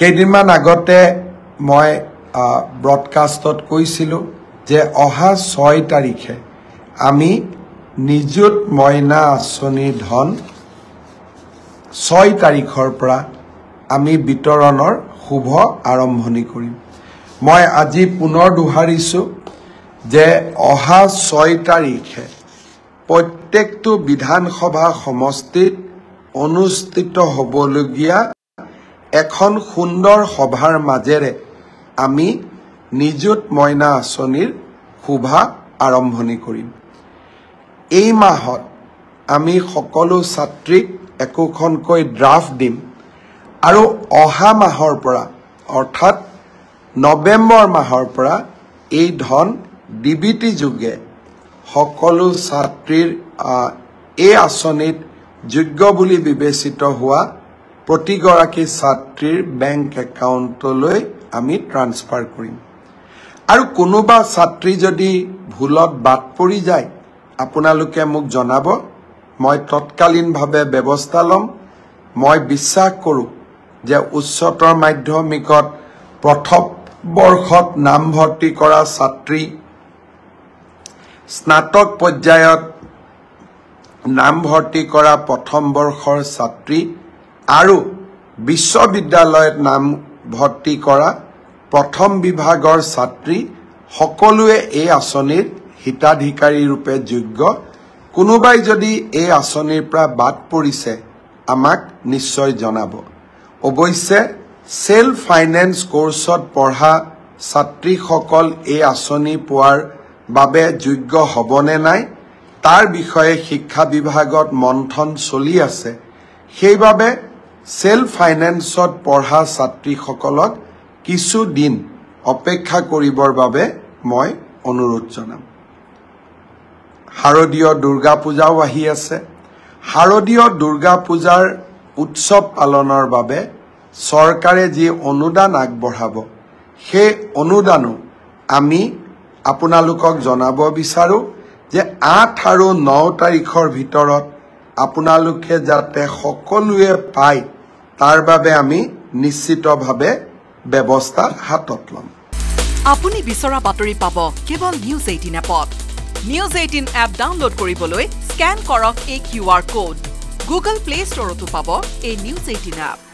কেইদিনমান আগতে মই ব্ৰডকাষ্টত কৈছিলোঁ যে অহা ছয় তাৰিখে আমি নিযুত মইনা আঁচনিৰ ধন ছয় তাৰিখৰ পৰা আমি বিতৰণৰ শুভ আৰম্ভণি কৰিম মই আজি পুনৰ দোহাৰিছোঁ যে অহা ছয় তাৰিখে প্ৰত্যেকটো বিধানসভা সমষ্টিত অনুষ্ঠিত হ'বলগীয়া এখন সুন্দৰ সভাৰ মাজেৰে আমি নিযুত মইনা আঁচনিৰ শোভা আৰম্ভণি কৰিম এই মাহত আমি সকলো ছাত্ৰীক একোখনকৈ ড্ৰাফ্ট দিম আৰু অহা মাহৰ পৰা অৰ্থাৎ নৱেম্বৰ মাহৰ পৰা এই ধন ডি বি টি যোগে সকলো ছাত্ৰীৰ এই আঁচনিত যোগ্য বুলি বিবেচিত হোৱা প্ৰতিগৰাকী ছাত্ৰীৰ বেংক একাউণ্টলৈ আমি ট্ৰান্সফাৰ কৰিম আৰু কোনোবা ছাত্ৰী যদি ভুলত বাট পৰি যায় আপোনালোকে মোক জনাব মই তৎকালীনভাৱে ব্যৱস্থা ল'ম মই বিশ্বাস কৰোঁ যে উচ্চতৰ মাধ্যমিকত প্ৰথম বৰ্ষত নামভৰ্তি কৰা ছাত্ৰী স্নাতক পৰ্যায়ত নামভৰ্তি কৰা প্ৰথম বৰ্ষৰ ছাত্ৰী আৰু বিশ্ববিদ্যালয়ত নাম ভৰ্তি কৰা প্ৰথম বিভাগৰ ছাত্ৰী সকলোৱে এই আঁচনিৰ হিতাধিকাৰীৰূপে যোগ্য কোনোবাই যদি এই আঁচনিৰ পৰা বাদ পৰিছে আমাক নিশ্চয় জনাব অৱশ্যে ছেল্ফ ফাইনেন্স কোৰ্চত পঢ়া ছাত্ৰীসকল এই আঁচনি পোৱাৰ বাবে যোগ্য হ'বনে নাই তাৰ বিষয়ে শিক্ষা বিভাগত মন্থন চলি আছে সেইবাবে ছেল্ফ ফাইনেন্সত পঢ়া ছাত্ৰীসকলক কিছুদিন অপেক্ষা কৰিবৰ বাবে মই অনুৰোধ জনাম শাৰদীয় দুৰ্গা পূজাও আহি আছে শাৰদীয় দুৰ্গা পূজাৰ উৎসৱ পালনৰ বাবে চৰকাৰে যি অনুদান আগবঢ়াব সেই অনুদানো আমি আপোনালোকক জনাব বিচাৰোঁ যে আঠ আৰু ন তাৰিখৰ ভিতৰত আপোনালোকে যাতে সকলোৱে পায় তাৰ বাবে আমি নিশ্চিতভাৱে ব্যৱস্থা হাতত ল'ম আপুনি বিচৰা বাতৰি পাব কেৱল নিউজ এইটিন এপত নিউজ এইটিন এপ ডাউনলোড কৰিবলৈ স্কেন কৰক এই Q R code Google Play ষ্টৰতো পাব এই নিউজ এইটিন এপ